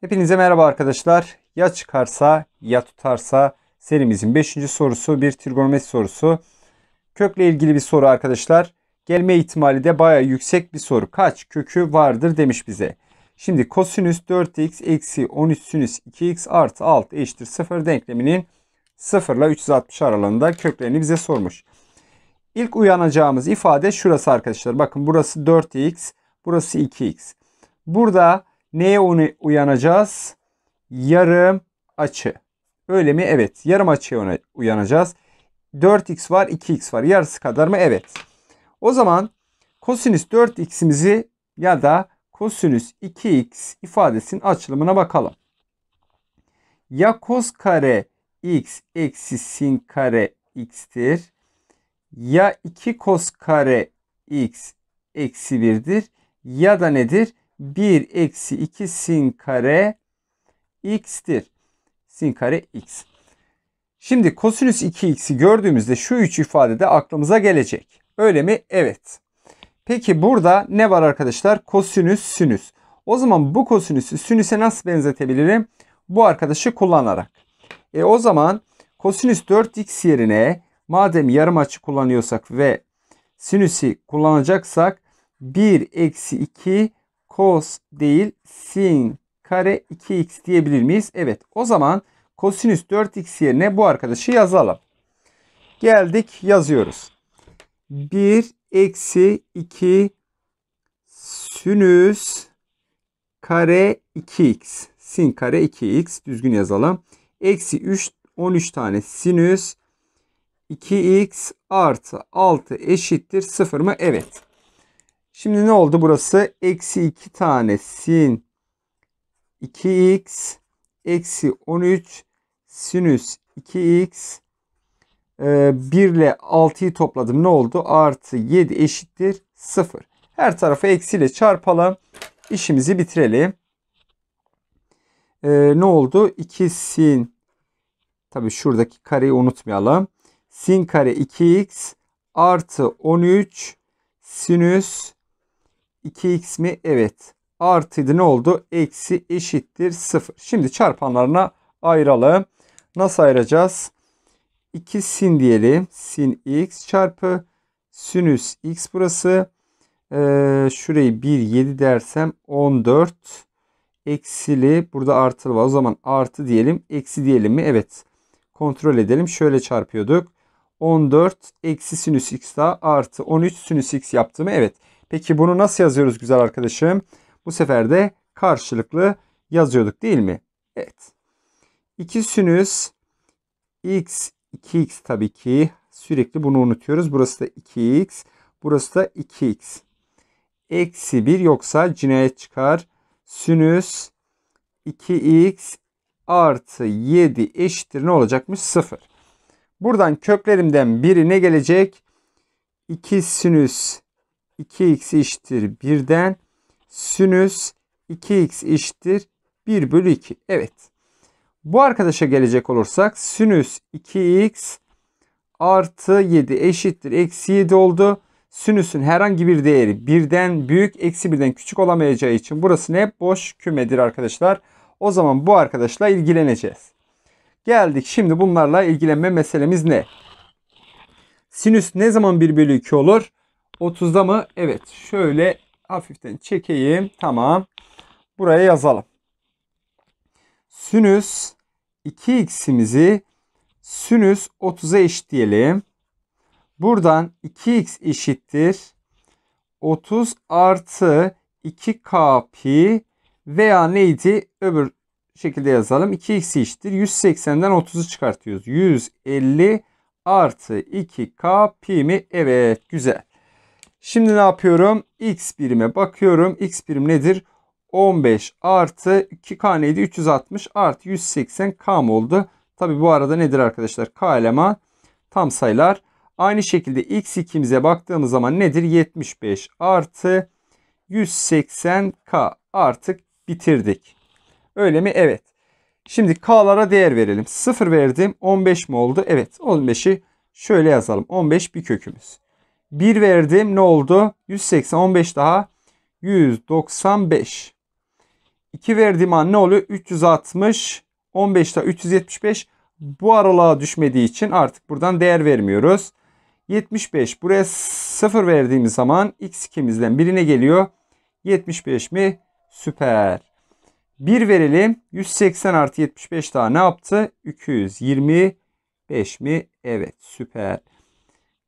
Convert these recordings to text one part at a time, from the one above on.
Hepinize merhaba arkadaşlar. Ya çıkarsa ya tutarsa serimizin 5. sorusu bir trigonometri sorusu. Kökle ilgili bir soru arkadaşlar. Gelme ihtimali de baya yüksek bir soru. Kaç kökü vardır demiş bize. Şimdi kosinüs 4x eksi 13 sinüs 2x artı 6 eşittir 0 denkleminin 0 ile 360 aralığında köklerini bize sormuş. İlk uyanacağımız ifade şurası arkadaşlar. Bakın burası 4x, burası 2x. Burada Neye uyanacağız? Yarım açı. Öyle mi? Evet. Yarım açıya uyanacağız. 4x var 2x var. Yarısı kadar mı? Evet. O zaman kosinüs 4x'imizi ya da kosinüs 2x ifadesinin açılımına bakalım. Ya kos kare x eksi sin kare x'tir. Ya 2 kos kare x eksi 1'dir. Ya da nedir? 1 eksi 2 sin kare x'tir. Sin kare x. Şimdi kosinüs 2x'i gördüğümüzde şu üç ifade de aklımıza gelecek. Öyle mi? Evet. Peki burada ne var arkadaşlar? Kosinüs sinüs. O zaman bu kosinüsü sinüse nasıl benzetebilirim? Bu arkadaşı kullanarak. E o zaman kosinüs 4x yerine madem yarım açı kullanıyorsak ve sinüsi kullanacaksak 1 eksi 2 cos değil sin kare 2x diyebilir miyiz? Evet. O zaman kosinüs 4x yerine bu arkadaşı yazalım. Geldik yazıyoruz. 1 eksi 2 sinüs kare 2x. Sin kare 2x düzgün yazalım. Eksi 3 13 tane sinüs 2x artı 6 eşittir 0 mı? Evet. Şimdi ne oldu burası? Eksi 2 tane sin 2x eksi 13 sinüs 2x 1 e, ile 6'yı topladım. Ne oldu? Artı 7 eşittir 0. Her tarafı eksiyle çarpalım. İşimizi bitirelim. E, ne oldu? 2 sin tabi şuradaki kareyi unutmayalım. Sin kare 2x artı 13 sinüs 2x mi? Evet. Artıydı ne oldu? Eksi eşittir 0. Şimdi çarpanlarına ayıralım. Nasıl ayıracağız? 2 sin diyelim. Sin x çarpı sinüs x burası. Ee, şurayı 1 7 dersem 14 eksili burada artılı var. O zaman artı diyelim. Eksi diyelim mi? Evet. Kontrol edelim. Şöyle çarpıyorduk. 14 eksi sinüs x daha artı 13 sinüs x yaptı mı? Evet. Peki bunu nasıl yazıyoruz güzel arkadaşım? Bu sefer de karşılıklı yazıyorduk değil mi? Evet. 2 sinüs x 2x tabii ki sürekli bunu unutuyoruz. Burası da 2x. Burası da 2x. Eksi 1 yoksa cinayet çıkar. Sinüs 2x artı 7 eşittir ne olacakmış? 0. Buradan köklerimden biri ne gelecek? 2 sinüs 2x eşittir 1'den sinüs 2x eşittir 1 bölü 2. Evet. Bu arkadaşa gelecek olursak sinüs 2x artı 7 eşittir eksi 7 oldu. Sinüsün herhangi bir değeri 1'den büyük eksi 1'den küçük olamayacağı için burası ne? Boş kümedir arkadaşlar. O zaman bu arkadaşla ilgileneceğiz. Geldik şimdi bunlarla ilgilenme meselemiz ne? Sinüs ne zaman 1 bölü 2 olur? 30'da mı? Evet. Şöyle hafiften çekeyim. Tamam. Buraya yazalım. Sinüs 2x'imizi sinüs 30'a diyelim. Buradan 2x eşittir. 30 artı 2k pi veya neydi? Öbür şekilde yazalım. 2x eşittir. 180'den 30'u çıkartıyoruz. 150 artı 2k pi mi? Evet güzel. Şimdi ne yapıyorum? X birime bakıyorum. X birim nedir? 15 artı 2K neydi? 360 artı 180K mı oldu? Tabi bu arada nedir arkadaşlar? K eleman tam sayılar. Aynı şekilde x2'mize baktığımız zaman nedir? 75 artı 180k artık bitirdik. Öyle mi? Evet. Şimdi k'lara değer verelim. 0 verdim. 15 mi oldu? Evet. 15'i şöyle yazalım. 15 bir kökümüz. 1 verdim. Ne oldu? 180. 15 daha. 195. 2 verdiğim an ne oluyor? 360. 15 daha 375. Bu aralığa düşmediği için artık buradan değer vermiyoruz. 75. Buraya 0 verdiğimiz zaman x ikimizden birine geliyor. 75 mi? Süper. 1 verelim. 180 artı 75 daha ne yaptı? 225 mi? Evet süper.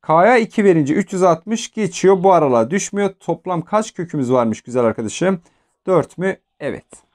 K'ya 2 verince 360 geçiyor. Bu aralığa düşmüyor. Toplam kaç kökümüz varmış güzel arkadaşım? 4 mü? Evet.